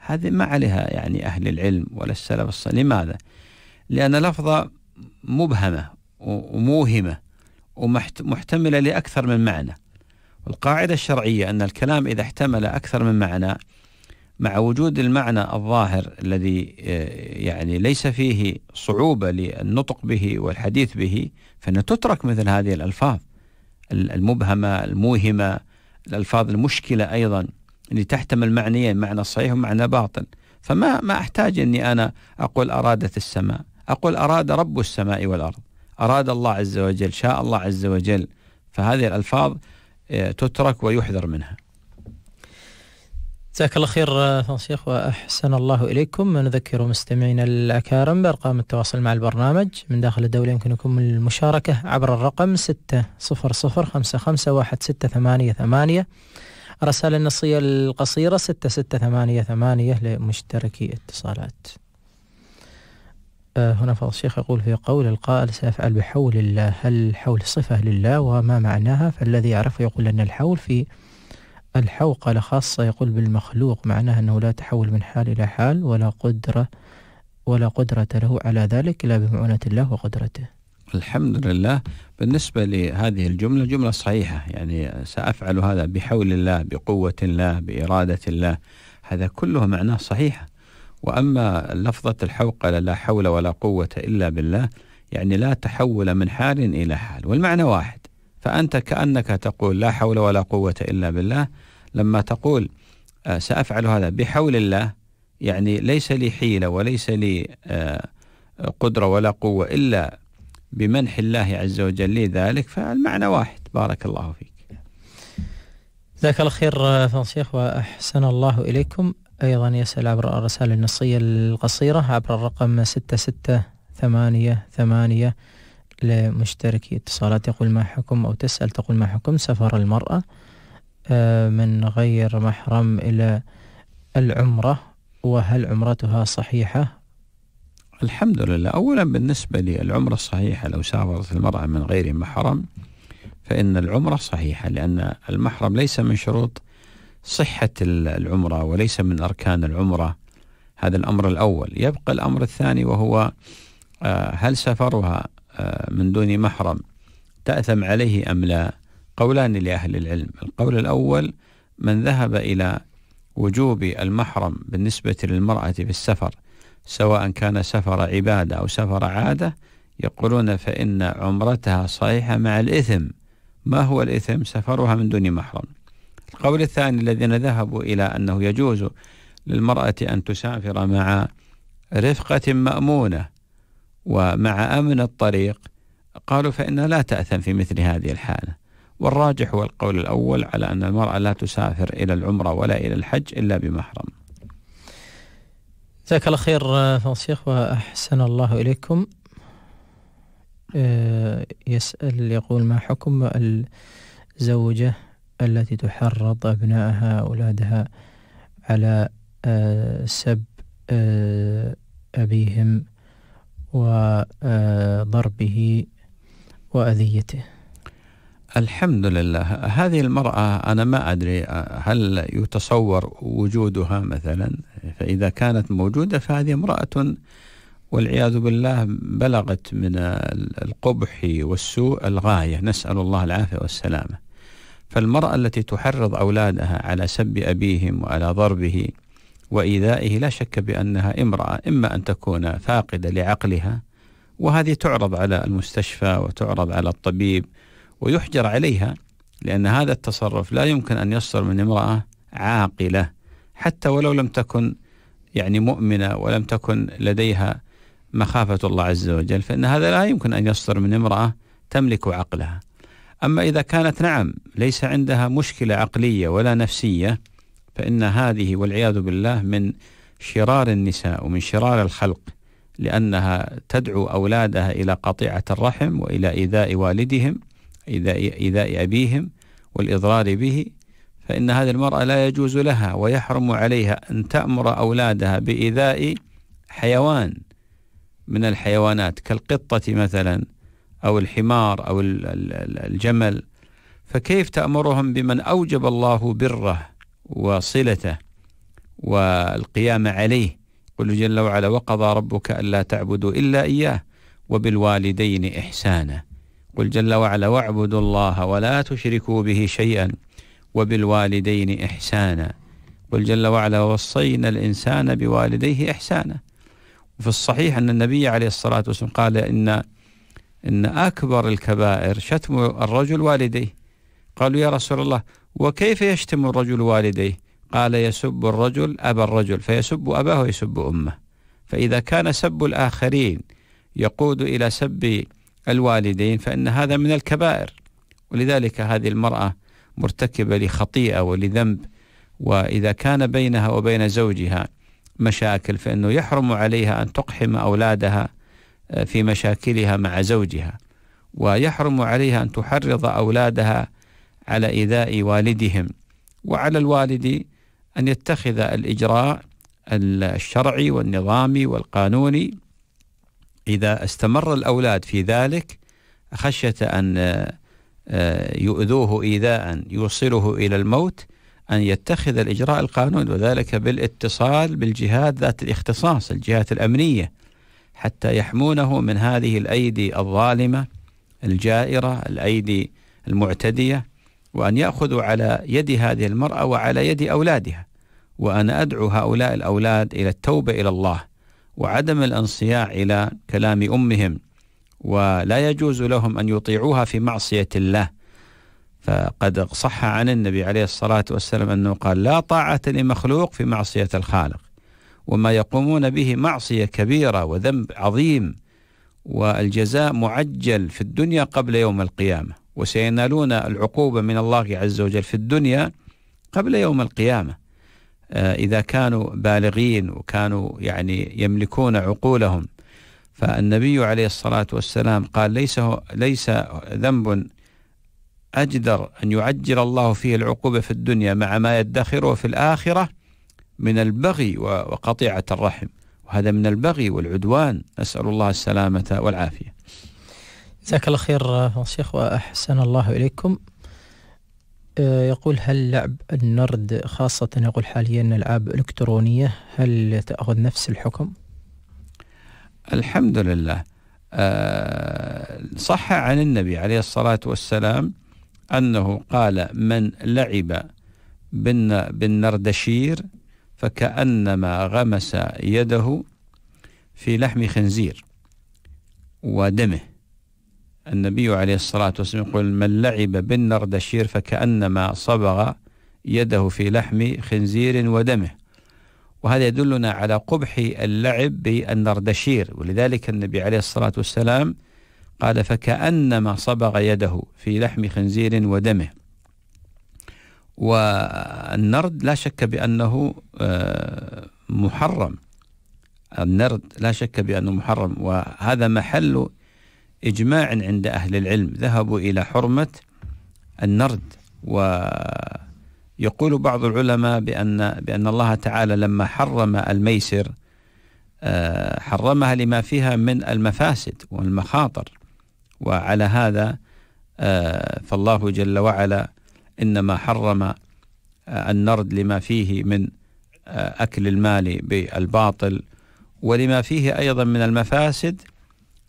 هذه ما عليها يعني أهل العلم ولا السلف الصالح لماذا؟ لأن لفظة مبهمة وموهمة ومحتملة لأكثر من معنى القاعدة الشرعية أن الكلام إذا احتمل أكثر من معنى مع وجود المعنى الظاهر الذي آه، يعني ليس فيه صعوبة للنطق به والحديث به فإنه تترك مثل هذه الألفاظ المبهمة الموهمة الألفاظ المشكلة أيضا اللي تحتمل معنيين معنى صحيح ومعنى باطل فما ما أحتاج أني أنا أقول أرادت السماء أقول أراد رب السماء والأرض أراد الله عز وجل شاء الله عز وجل فهذه الألفاظ آه، تترك ويحذر منها جزاك الله خير آه، شيخ واحسن الله اليكم نذكر مستمعينا الاكارم بارقام التواصل مع البرنامج من داخل الدوله يمكنكم المشاركه عبر الرقم 600 الرسالة النصية القصيرة ستة ستة ثمانية ثمانية لمشتركي اتصالات آه، هنا فضل الشيخ يقول في قول القائل سأفعل بحول الله هل حول صفة لله وما معناها فالذي يعرفه يقول أن الحول في الحوقلة خاصة يقول بالمخلوق معناها أنه لا تحول من حال إلى حال ولا قدرة ولا قدرة له على ذلك إلا بمعونة الله وقدرته الحمد لله بالنسبة لهذه الجملة جملة صحيحة يعني سأفعل هذا بحول الله بقوة الله بإرادة الله هذا كله معناه صحيح وأما لفظة الحوقلة لا حول ولا قوة إلا بالله يعني لا تحول من حال إلى حال والمعنى واحد فأنت كأنك تقول لا حول ولا قوة إلا بالله لما تقول آه، سأفعل هذا بحول الله يعني ليس لي حيلة وليس لي آه، قدرة ولا قوة إلا بمنح الله عز وجل لي ذلك فالمعنى واحد بارك الله فيك جزاك الله خير آه، وأحسن الله إليكم أيضا يسأل عبر الرسالة النصية القصيرة عبر الرقم 6688 لمشتركي اتصالات يقول ما حكم أو تسأل تقول ما حكم سفر المرأة آه، من غير محرم إلى العمرة وهل عمرتها صحيحة الحمد لله أولا بالنسبة للعمرة الصحيحة لو سافرت المرأة من غير محرم فإن العمرة صحيحة لأن المحرم ليس من شروط صحة العمرة وليس من أركان العمرة هذا الأمر الأول يبقى الأمر الثاني وهو آه، هل سفرها آه، من دون محرم تأثم عليه أم لا قولان لأهل العلم القول الأول من ذهب إلى وجوب المحرم بالنسبة للمرأة في السفر سواء كان سفر عبادة أو سفر عادة يقولون فإن عمرتها صحيحة مع الإثم ما هو الإثم سفرها من دون محرم القول الثاني الذين ذهبوا إلى أنه يجوز للمرأة أن تسافر مع رفقة مأمونة ومع أمن الطريق قالوا فإنها لا تأثم في مثل هذه الحالة والراجح هو القول الأول على أن المرأة لا تسافر إلى العمرة ولا إلى الحج إلا بمحرم جزاك الله خير آه، فنصيخ وأحسن الله إليكم آه، يسأل يقول ما حكم الزوجة التي تحرض أبنائها أولادها على آه، سب أبيهم وضربه وأذيته الحمد لله هذه المرأة أنا ما أدري هل يتصور وجودها مثلا فإذا كانت موجودة فهذه امرأة والعياذ بالله بلغت من القبح والسوء الغاية نسأل الله العافية والسلامة فالمرأة التي تحرض أولادها على سب أبيهم وعلى ضربه وإيذائه لا شك بأنها امرأة إما أن تكون فاقدة لعقلها وهذه تعرض على المستشفى وتعرض على الطبيب ويحجر عليها لأن هذا التصرف لا يمكن أن يصدر من امرأة عاقلة حتى ولو لم تكن يعني مؤمنة ولم تكن لديها مخافة الله عز وجل فإن هذا لا يمكن أن يصدر من امرأة تملك عقلها أما إذا كانت نعم ليس عندها مشكلة عقلية ولا نفسية فإن هذه والعياذ بالله من شرار النساء ومن شرار الخلق لأنها تدعو أولادها إلى قطيعة الرحم وإلى إيذاء والدهم إيذاء, إيذاء أبيهم والإضرار به فإن هذه المرأة لا يجوز لها ويحرم عليها أن تأمر أولادها بإيذاء حيوان من الحيوانات كالقطة مثلا أو الحمار أو الجمل فكيف تأمرهم بمن أوجب الله بره وصلته والقيام عليه قل جل وعلا وقضى ربك ألا تعبدوا إلا إياه وبالوالدين إحسانا قل جل وعلا واعبدوا الله ولا تشركوا به شيئا وبالوالدين إحسانا قل جل وعلا ووصينا الإنسان بوالديه إحسانا وفي الصحيح أن النبي عليه الصلاة والسلام قال إن إن أكبر الكبائر شتم الرجل والديه قالوا يا رسول الله وكيف يشتم الرجل والديه قال يسب الرجل أبا الرجل فيسب أباه ويسب أمه فإذا كان سب الآخرين يقود إلى سب الوالدين فإن هذا من الكبائر ولذلك هذه المرأة مرتكبة لخطيئة ولذنب وإذا كان بينها وبين زوجها مشاكل فإنه يحرم عليها أن تقحم أولادها آه، في مشاكلها مع زوجها ويحرم عليها أن تحرض أولادها على إيذاء والدهم وعلى الوالد أن يتخذ الإجراء الشرعي والنظامي والقانوني إذا استمر الأولاد في ذلك خشية أن آه، آه، يؤذوه إيذاء يوصله إلى الموت أن يتخذ الإجراء القانوني وذلك بالاتصال بالجهات ذات الاختصاص الجهات الأمنية حتى يحمونه من هذه الأيدي الظالمة الجائرة الأيدي المعتدية وأن يأخذوا على يد هذه المرأة وعلى يد أولادها وأنا أدعو هؤلاء الأولاد إلى التوبة إلى الله وعدم الانصياع إلى كلام أمهم ولا يجوز لهم أن يطيعوها في معصية الله فقد صح عن النبي عليه الصلاة والسلام أنه قال لا طاعة لمخلوق في معصية الخالق وما يقومون به معصية كبيرة وذنب عظيم والجزاء معجل في الدنيا قبل يوم القيامة وسينالون العقوبة من الله عز وجل في الدنيا قبل يوم القيامة آه، إذا كانوا بالغين وكانوا يعني يملكون عقولهم فالنبي عليه الصلاة والسلام قال ليس ليس ذنب أجدر أن يعجل الله فيه العقوبة في الدنيا مع ما يدخره في الآخرة من البغي وقطيعة الرحم وهذا من البغي والعدوان نسأل الله السلامة والعافية جزاك الله خير آه، شيخ وأحسن الله إليكم آه، يقول هل لعب النرد خاصة يقول حاليا ألعاب إلكترونية هل تأخذ نفس الحكم؟ الحمد لله آه، صح عن النبي عليه الصلاة والسلام أنه قال من لعب بالنردشير فكأنما غمس يده في لحم خنزير ودمه النبي عليه الصلاة والسلام يقول من لعب بالنردشير فكأنما صبغ يده في لحم خنزير ودمه وهذا يدلنا على قبح اللعب بالنردشير ولذلك النبي عليه الصلاة والسلام قال فكأنما صبغ يده في لحم خنزير ودمه والنرد لا شك بأنه آه، محرم النرد لا شك بأنه محرم وهذا محل إجماع عند أهل العلم ذهبوا إلى حرمة النرد و يقول بعض العلماء بأن بأن الله تعالى لما حرم الميسر آه، حرمها لما فيها من المفاسد والمخاطر وعلى هذا آه، فالله جل وعلا إنما حرم آه، النرد لما فيه من أكل المال بالباطل ولما فيه أيضا من المفاسد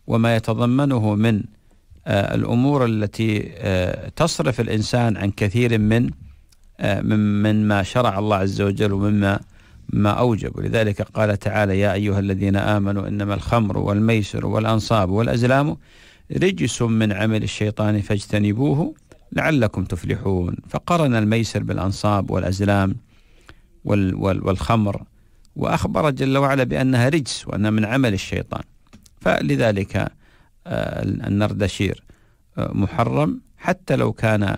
وما يتضمنه من الأمور التي تصرف الإنسان عن كثير من آه، من مما شرع الله عز وجل ومما ما أوجب ولذلك قال تعالى يا أيها الذين آمنوا إنما الخمر والميسر والأنصاب والأزلام رجس من عمل الشيطان فاجتنبوه لعلكم تفلحون فقرن الميسر بالأنصاب والأزلام وال وال والخمر وأخبر جل وعلا بأنها رجس وأنها من عمل الشيطان فلذلك آه، النردشير آه، محرم حتى لو كان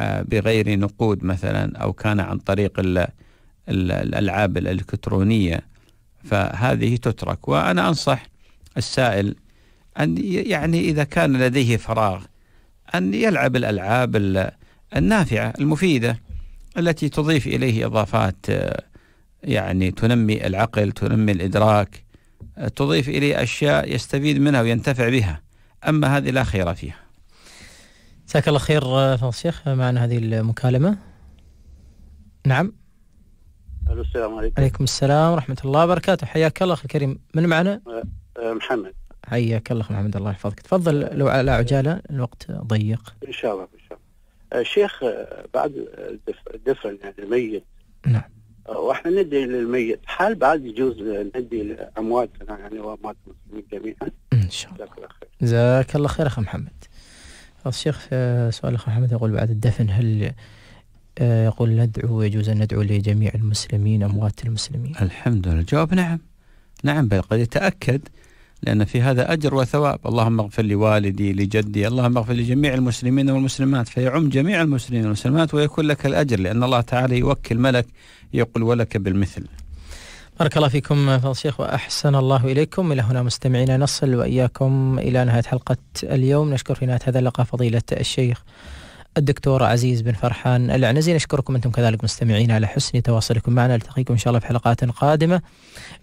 بغير نقود مثلا أو كان عن طريق الألعاب الإلكترونية فهذه تترك وأنا أنصح السائل أن يعني إذا كان لديه فراغ أن يلعب الألعاب النافعة المفيدة التي تضيف إليه إضافات يعني تنمي العقل تنمي الإدراك تضيف إليه أشياء يستفيد منها وينتفع بها أما هذه لا خير فيها جزاك الله خير آه، فضل الشيخ معنا هذه المكالمة نعم الو السلام عليكم عليكم السلام ورحمة الله وبركاته حياك الله أخي الكريم من معنا؟ آه، آه، محمد حياك الله أخي محمد الله يحفظك تفضل لو على عجالة الوقت ضيق إن شاء الله إن شاء الله الشيخ بعد الدفن يعني الميت نعم واحنا ندعي للميت هل بعد يجوز ندعي لامواتنا يعني واموات المسلمين جميعا؟ ان شاء الله جزاك الله خير جزاك الله خير محمد الشيخ آه، سؤال الأخ محمد يقول بعد الدفن هل آه، يقول ندعو يجوز أن ندعو لجميع المسلمين أموات المسلمين الحمد لله الجواب نعم نعم بل قد يتأكد لأن في هذا أجر وثواب اللهم اغفر لوالدي لجدي اللهم اغفر لجميع المسلمين والمسلمات فيعم جميع المسلمين والمسلمات ويكون لك الأجر لأن الله تعالى يوكل ملك يقول ولك بالمثل بارك الله فيكم فضل الشيخ وأحسن الله إليكم إلى هنا مستمعينا نصل وإياكم إلى نهاية حلقة اليوم نشكر في نهاية هذا اللقاء فضيلة الشيخ الدكتور عزيز بن فرحان العنزي نشكركم أنتم كذلك مستمعين على حسن تواصلكم معنا نلتقيكم إن شاء الله في حلقات قادمة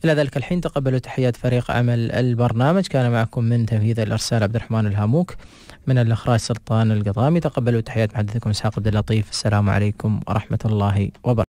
إلى ذلك الحين تقبلوا تحيات فريق عمل البرنامج كان معكم من تنفيذ الإرسال عبد الرحمن الهاموك من الإخراج سلطان القضامي تقبلوا تحيات محدثكم إسحاق عبد اللطيف السلام عليكم ورحمة الله وبركاته